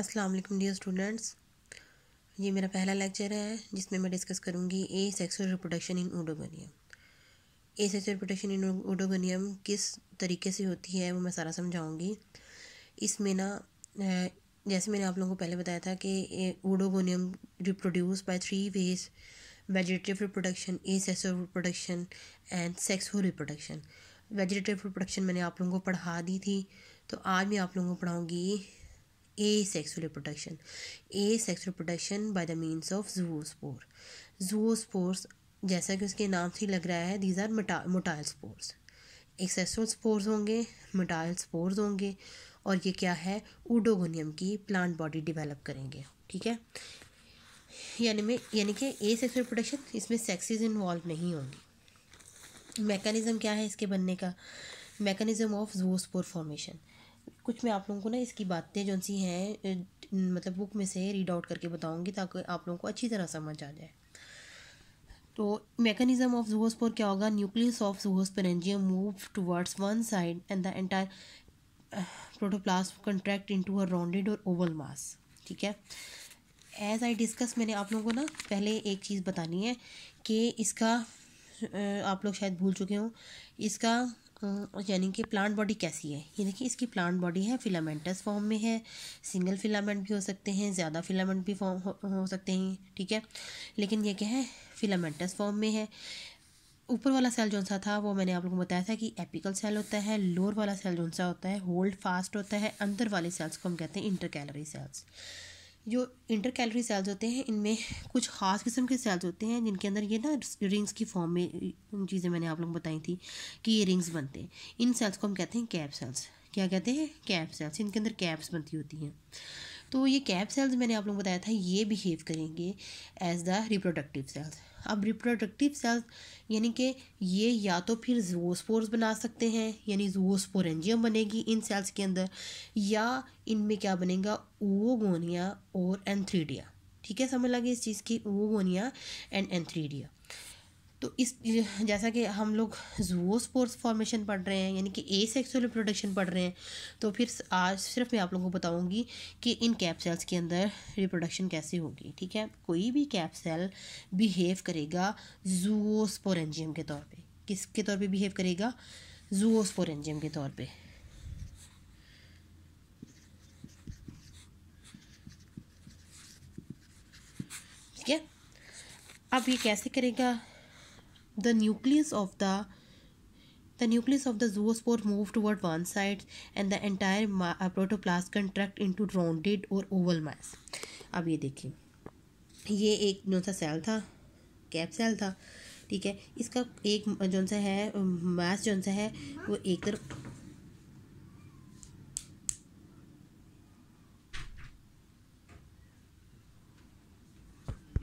अस्सलाम वालेकुम dear students ये मेरा पहला लेक्चर है जिसमें मैं डिस्कस करूँगी asexual reproduction in Oedogonium asexual reproduction in Oedogonium किस तरीके से होती है वो मैं सारा समझाऊँगी इसमें ना जैसे मैंने आप लोगों को पहले बताया था कि Oedogonium reproduce by three ways vegetative reproduction asexual reproduction and sexual reproduction vegetative reproduction मैंने आप लोगों को पढ़ा दी थी तो आज मैं आप लोगों को पढ़ाऊँगी reproduction asexual reproduction by the means of zoospore zoospores जैसा कि उसके नाम से ही लग रहा है these are motile spores sexual spores होंगे मोटाइल स्पोर्स होंगे और ये क्या है ऊडोगोनियम की प्लांट बॉडी डेवलप करेंगे ठीक है यानी में यानी कि ए सेक्सुअल रिप्रोडक्शन इसमें सेक्सेज इन्वॉल्व नहीं होंगी मैकेनिज़्म क्या है इसके बनने का मैकेनिज़्म ऑफ जोस्पोर फॉर्मेशन कुछ मैं आप लोगों को ना इसकी बातें जो सी हैं मतलब बुक में से रीड आउट करके बताऊंगी ताकि आप लोगों को अच्छी तरह समझ आ जाए तो मैकेनिज्म ऑफ जूहोस्पोर क्या होगा nucleus of zoosporangium move towards one side and the entire protoplast contract into a rounded और ओवल मास ठीक है एज आई डिस्कस मैंने आप लोगों को ना पहले एक चीज़ बतानी है कि इसका आप लोग शायद भूल चुके हों इसका यानी कि प्लांट बॉडी कैसी है ये देखिए इसकी प्लांट बॉडी है फिलामेंटस फॉर्म में है सिंगल फिलामेंट भी हो सकते हैं ज़्यादा फिलामेंट भी फॉर्म हो, हो सकते हैं ठीक है लेकिन ये क्या है फिलामेंटस फॉर्म में है ऊपर वाला सेल जौन सा था वो मैंने आप लोगों को बताया था कि एपिकल सेल होता है लोअर वाला सेल जो सा होता है होल्ड फास्ट होता है अंदर वाले सेल्स को हम कहते हैं इंटर कैलरी सेल्स जो इंटर कैलोरी सेल्स होते हैं इनमें कुछ ख़ास किस्म के सेल्स होते हैं जिनके अंदर ये ना रिंग्स की फॉर्म में उन चीज़ें मैंने आप लोगों को बताई थी कि ये रिंग्स बनते हैं इन सेल्स को हम कहते हैं कैप सेल्स क्या कहते हैं कैप सेल्स इनके अंदर कैप्स बनती होती हैं तो ये कैप सेल्स मैंने आप लोगों को बताया था ये बिहेव करेंगे एज द रिप्रोडक्टिव सेल्स अब रिप्रोडक्टिव सेल्स यानी कि ये या तो फिर जोस्पोर्स बना सकते हैं यानी जोस्पोरेंजियम बनेगी इन सेल्स के अंदर या इनमें क्या बनेगा ओगोनिया और एंथ्रीडिया ठीक है समझ लगे इस चीज़ की ओगोनिया एंड एंथ्रीडिया तो इस जैसा कि हम लोग जूओस्पोर्स फॉर्मेशन पढ़ रहे हैं यानी कि ए सेक्सुअल रिप्रोडक्शन पढ़ रहे हैं तो फिर आज सिर्फ मैं आप लोगों को बताऊंगी कि इन कैप सेल्स के अंदर रिप्रोडक्शन कैसे होगी ठीक है कोई भी कैप सेल बिहेव करेगा जूओस्पोरेंजियम के तौर पे किसके तौर पे बिहेव करेगा जूओस्पोरेंजियम के तौर पर ठीक है अब ये कैसे करेगा the nucleus of the the nucleus of the zoospore move toward one side and the entire protoplast contract into rounded or oval mass अब ये देखिए ये एक जो सा सेल था कैप सेल था ठीक है इसका एक जो सा है मास जो सा है वो एक तरफ